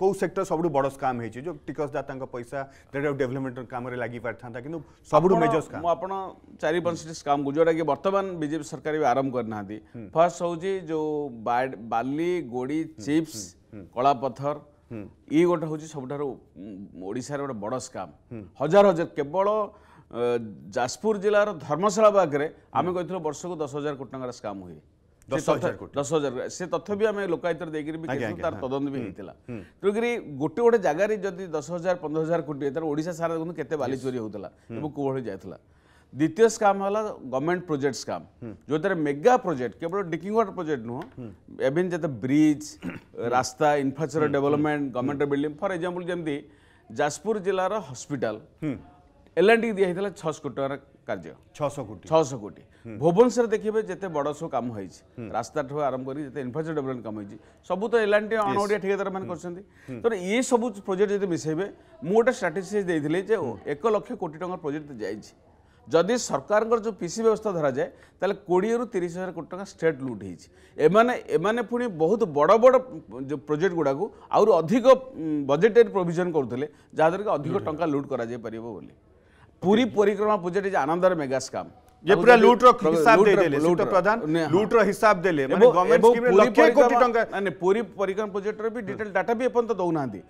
কেউ সেক্টর সবু বড় স্কাম হয়েছে যে টিকসদার তাঙ্ক পয়সা ট্রেড অফ ডেভেলপমেন্ট কামে লাগি পারিথান্তা কিন্তু সবু মেজর স্কাম মু আপন চারি পাঁচটি স্কাম কু যোটা কি বর্তমান বিজেপি সরকার বি আরম্ভ করে না ফার্স্ট হচ্ছে যে বালি গোড়ি চিপস কলা পথর ଇ ଗୋଟେ ହେଉଛି ସବୁଠାରୁ ଓଡ଼ିଶାର ଗୋଟେ ବଡ଼ ସ୍କାମ୍ হাজার ହଜାର କେବଳ ଯାଜପୁର ଜିଲ୍ଲାର ଧର୍ମଶାଳା ପାଖରେ ଆମେ କହିଥିଲୁ ବର୍ଷକୁ ଦଶ ହଜାର କୋଟି ଟଙ୍କାର ସ୍କାମ୍ ହୁଏ ଦଶ ହଜାର ସେ ତଥ୍ୟ ବି ଆମେ ଲୋକାୟତରେ ଦେଇକରି ବି ତାର ତଦନ୍ତ ବି ହେଇଥିଲା ତେଣୁକରି ଗୋଟେ ଗୋଟେ ଜାଗାରେ ଯଦି ଦଶ ହଜାର ପନ୍ଦର ହଜାର କୋଟି ତାର ଓଡ଼ିଶା ସାରା ଦେଖନ୍ତୁ କେତେ ବାଲି ଚୋରି ହେଉଥିଲା ଏବଂ କୋଭଳି ଯାଇଥିଲା ଦ୍ୱିତୀୟ ସ୍କାମ୍ ହେଲା ଗଭର୍ଣ୍ଣମେଣ୍ଟ ପ୍ରୋଜେକ୍ଟ ସ୍କାମ୍ ଯେଉଁଥିରେ ମେଗା ପ୍ରୋଜେକ୍ଟ କେବଳ ଡିକିଂ ୱାଟର ପ୍ରୋଜେକ୍ଟ ନୁହଁ ଏଭିନ୍ ଯେତେ ବ୍ରିଜ୍ ରାସ୍ତା ଇନଫ୍ରାଷ୍ଟ୍ରକ୍ଚର ଡେଭଲପମେଣ୍ଟ ଗଭର୍ଣ୍ଣମେଣ୍ଟର ବିଲ୍ଡିଂ ଫର୍ ଏକ୍ଜାମ୍ପଲ୍ ଯେମିତି ଯାଜପୁର ଜିଲ୍ଲାର ହସ୍ପିଟାଲ ଏଲ୍ ଆଣ୍ଡ ଟି ଦିଆହେଇଥିଲା ଛଅଶହ କୋଟି ଟଙ୍କାର କାର୍ଯ୍ୟ ଛଅଶହ କୋଟି ଛଅଶହ କୋଟି ଭୁବନେଶ୍ୱର ଦେଖିବେ ଯେତେ ବଡ଼ ସବୁ କାମ ହେଇଛି ରାସ୍ତାଠୁ ଆରମ୍ଭ କରି ଯେତେ ଇନଫ୍ରାଷ୍ଟ୍ରକ୍ଚର ଡେଭଲପମେଣ୍ଟ କାମ ହେଇଛି ସବୁ ତ ଏଲାନ୍ ଅଣ ଓଡ଼ିଆ ଠିକାଦାରମାନେ କରୁଛନ୍ତି ତେଣୁ ଏ ସବୁ ପ୍ରୋଜେକ୍ଟ ଯଦି ମିଶାଇବେ ମୁଁ ଗୋଟେ ଷ୍ଟ୍ରାଟେଜି ଦେଇଥିଲି ଯେ ଏକ ଲକ୍ଷ କୋଟି ଟଙ୍କାର ପ୍ରୋଜେକ୍ଟ ଯାଇଛି ଯଦି ସରକାରଙ୍କର ଯେଉଁ ପିସି ବ୍ୟବସ୍ଥା ଧରାଯାଏ ତାହେଲେ କୋଡ଼ିଏରୁ ତିରିଶ ହଜାର କୋଟି ଟଙ୍କା ଷ୍ଟେଟ୍ ଲୁଟ୍ ହେଇଛି ଏମାନେ ଏମାନେ ପୁଣି ବହୁତ ବଡ଼ ବଡ଼ ଯେଉଁ ପ୍ରୋଜେକ୍ଟ ଗୁଡ଼ାକୁ ଆହୁରି ଅଧିକ ବଜେଟେରୀ ପ୍ରୋଭିଜନ୍ କରୁଥିଲେ ଯାହାଦ୍ୱାରା କି ଅଧିକ ଟଙ୍କା ଲୁଟ୍ କରାଯାଇପାରିବ ବୋଲି पूरी परिक्रमा पूजट इज आनंदर मेगास ये पूरा लूट रो हिसाब दे देले लूट प्रधान हाँ। लूट रो हिसाब देले माने गवर्नमेंट स्कीम रे लक्ष कोटी टंका माने पूरी परिक्रम प्रोजेक्ट रे भी डिटेल डाटा भी अपन तो दउ नांदी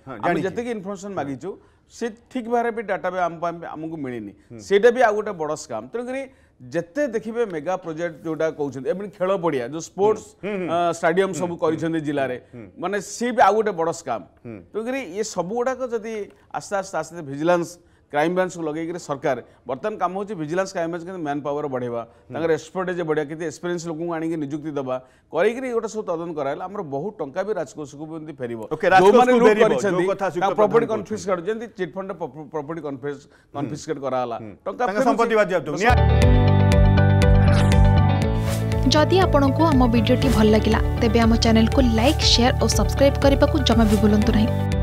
जते की इन्फॉर्मेशन हाँ। मागिचो से ठीक भारे भी डाटा भी हम हमको मिलिनी सेटा भी आ गोटे बड़ स्काम तेणु करी ଯେତେ ଦେଖିବେ ମେଗା ପ୍ରୋଜେକ୍ଟ ଯୋଉଟା କହୁଛନ୍ତି ଏବଂ ଖେଳ ପଡ଼ିଆ ଯୋଉ ସ୍ପୋର୍ଟସ ଷ୍ଟାଡିୟମ ସବୁ କରିଛନ୍ତି ଜିଲ୍ଲାରେ ମାନେ ସିଏ ବି ଆଉ ଗୋଟେ ବଡ଼ ସ୍କାମ୍ ତେଣୁକରି ଏ ସବୁ ଗୁଡ଼ାକ ଯଦି ଆସ୍ତେ ଆସ୍ତେ ଆସ୍ତେ ଭିଜିଲାନ୍ସ क्राइम ब्रांच को लगे सरकार बर्तमान कम हो vigilance crime branch man power बढ़ेगा एक्सपर्टेज बढ़िया कितने एक्सपीरियंस लोक आनी निजुक्ति दवा करके गोटे तदन कराला बहुत टाँचा भी राजकोष को फेर प्रपर्ट कनफिस्केट जमी चिटफंड प्रपर्ट कनफिस्केट कराला टाँचा जदि आपंक आम भिड्टे भल लगा तेब आम चेल्क लाइक सेयार और सब्सक्राइब करने को जमा भी बुलां नहीं